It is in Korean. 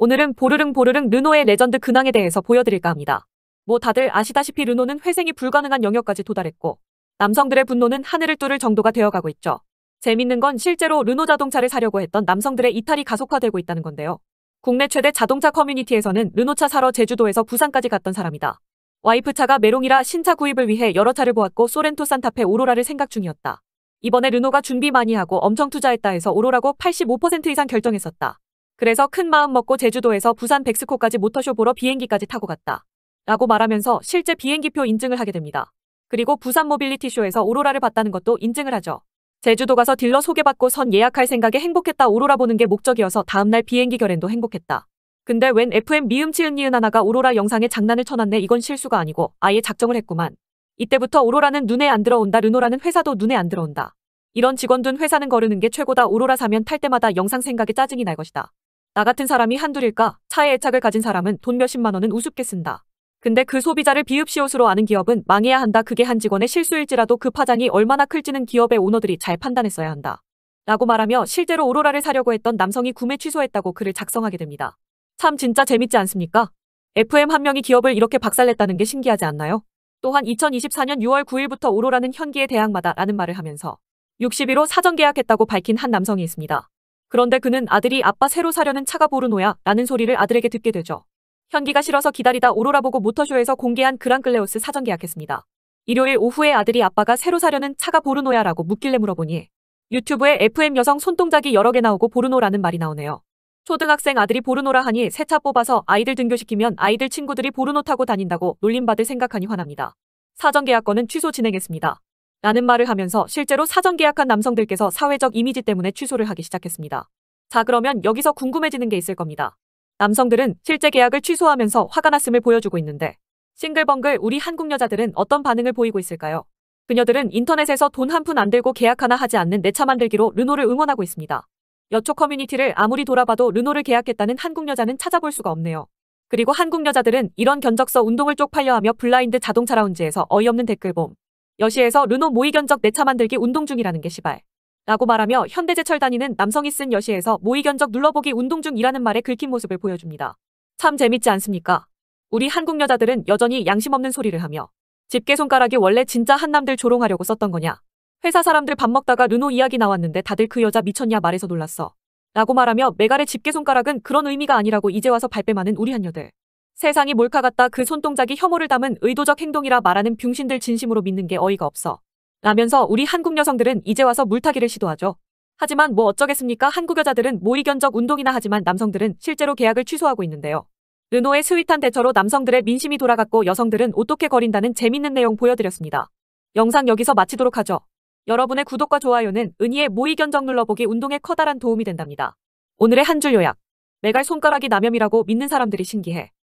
오늘은 보르릉 보르릉 르노의 레전드 근황에 대해서 보여드릴까 합니다. 뭐 다들 아시다시피 르노는 회생이 불가능한 영역까지 도달했고 남성들의 분노는 하늘을 뚫을 정도가 되어가고 있죠. 재밌는 건 실제로 르노 자동차를 사려고 했던 남성들의 이탈이 가속화되고 있다는 건데요. 국내 최대 자동차 커뮤니티에서는 르노차 사러 제주도에서 부산까지 갔던 사람이다. 와이프 차가 메롱이라 신차 구입을 위해 여러 차를 보았고 소렌토 산타페 오로라를 생각 중이었다. 이번에 르노가 준비 많이 하고 엄청 투자했다 해서 오로라고 85% 이상 결정했었다. 그래서 큰 마음 먹고 제주도에서 부산 백스코까지 모터쇼 보러 비행기까지 타고 갔다. 라고 말하면서 실제 비행기표 인증을 하게 됩니다. 그리고 부산 모빌리티쇼에서 오로라를 봤다는 것도 인증을 하죠. 제주도 가서 딜러 소개받고 선 예약할 생각에 행복했다 오로라 보는 게 목적이어서 다음날 비행기 결엔도 행복했다. 근데 웬 FM 미음 치은 니은 하나가 오로라 영상에 장난을 쳐놨네 이건 실수가 아니고 아예 작정을 했구만. 이때부터 오로라는 눈에 안 들어온다 르노라는 회사도 눈에 안 들어온다. 이런 직원 둔 회사는 거르는 게 최고다 오로라 사면 탈 때마다 영상 생각에 짜증이 날 것이다. 나 같은 사람이 한둘일까? 차에 애착을 가진 사람은 돈 몇십만 원은 우습게 쓴다. 근데 그 소비자를 비읍시옷으로 아는 기업은 망해야 한다. 그게 한 직원의 실수일지라도 그 파장이 얼마나 클지는 기업의 오너들이 잘 판단했어야 한다. 라고 말하며 실제로 오로라를 사려고 했던 남성이 구매 취소했다고 글을 작성하게 됩니다. 참 진짜 재밌지 않습니까? FM 한 명이 기업을 이렇게 박살냈다는 게 신기하지 않나요? 또한 2024년 6월 9일부터 오로라는 현기의 대학마다라는 말을 하면서 61호 사전 계약했다고 밝힌 한 남성이 있습니다. 그런데 그는 아들이 아빠 새로 사려는 차가 보르노야 라는 소리를 아들에게 듣게 되죠. 현기가 싫어서 기다리다 오로라 보고 모터쇼에서 공개한 그랑클레오스 사전 계약했습니다. 일요일 오후에 아들이 아빠가 새로 사려는 차가 보르노야 라고 묻길래 물어보니 유튜브에 FM 여성 손동작이 여러 개 나오고 보르노라는 말이 나오네요. 초등학생 아들이 보르노라 하니 새 차 뽑아서 아이들 등교시키면 아이들 친구들이 보르노 타고 다닌다고 놀림받을 생각하니 화납니다. 사전 계약권은 취소 진행했습니다. 라는 말을 하면서 실제로 사전 계약한 남성들께서 사회적 이미지 때문에 취소를 하기 시작했습니다. 자 그러면 여기서 궁금해지는 게 있을 겁니다. 남성들은 실제 계약을 취소하면서 화가 났음을 보여주고 있는데 싱글벙글 우리 한국 여자들은 어떤 반응을 보이고 있을까요? 그녀들은 인터넷에서 돈 한 푼 안 들고 계약 하나 하지 않는 내 차 만들기로 르노를 응원하고 있습니다. 여초 커뮤니티를 아무리 돌아봐도 르노를 계약했다는 한국 여자는 찾아볼 수가 없네요. 그리고 한국 여자들은 이런 견적서 운동을 쪽팔려하며 블라인드 자동차 라운지에서 어이없는 댓글 봄. 여시에서 르노 모의 견적 내 차 만들기 운동 중이라는 게 시발. 라고 말하며 현대제철 단위는 남성이 쓴 여시에서 모의 견적 눌러보기 운동 중이라는 말에 긁힌 모습을 보여줍니다. 참 재밌지 않습니까? 우리 한국 여자들은 여전히 양심 없는 소리를 하며 집게 손가락이 원래 진짜 한남들 조롱하려고 썼던 거냐. 회사 사람들 밥 먹다가 르노 이야기 나왔는데 다들 그 여자 미쳤냐 말해서 놀랐어. 라고 말하며 메갈의 집게 손가락은 그런 의미가 아니라고 이제 와서 발뺌하는 우리 한녀들. 세상이 몰카 같다 그 손동작이 혐오를 담은 의도적 행동이라 말하는 병신들 진심으로 믿는 게 어이가 없어. 라면서 우리 한국 여성들은 이제 와서 물타기를 시도하죠. 하지만 뭐 어쩌겠습니까 한국 여자들은 모의견적 운동이나 하지만 남성들은 실제로 계약을 취소하고 있는데요. 르노의 스윗한 대처로 남성들의 민심이 돌아갔고 여성들은 어떻게 거린다는 재밌는 내용 보여드렸습니다. 영상 여기서 마치도록 하죠. 여러분의 구독과 좋아요는 은희의 모의견적 눌러보기 운동에 커다란 도움이 된답니다. 오늘의 한 줄 요약. 메갈 손가락이 남염이라고 믿는 사람들이 신기해.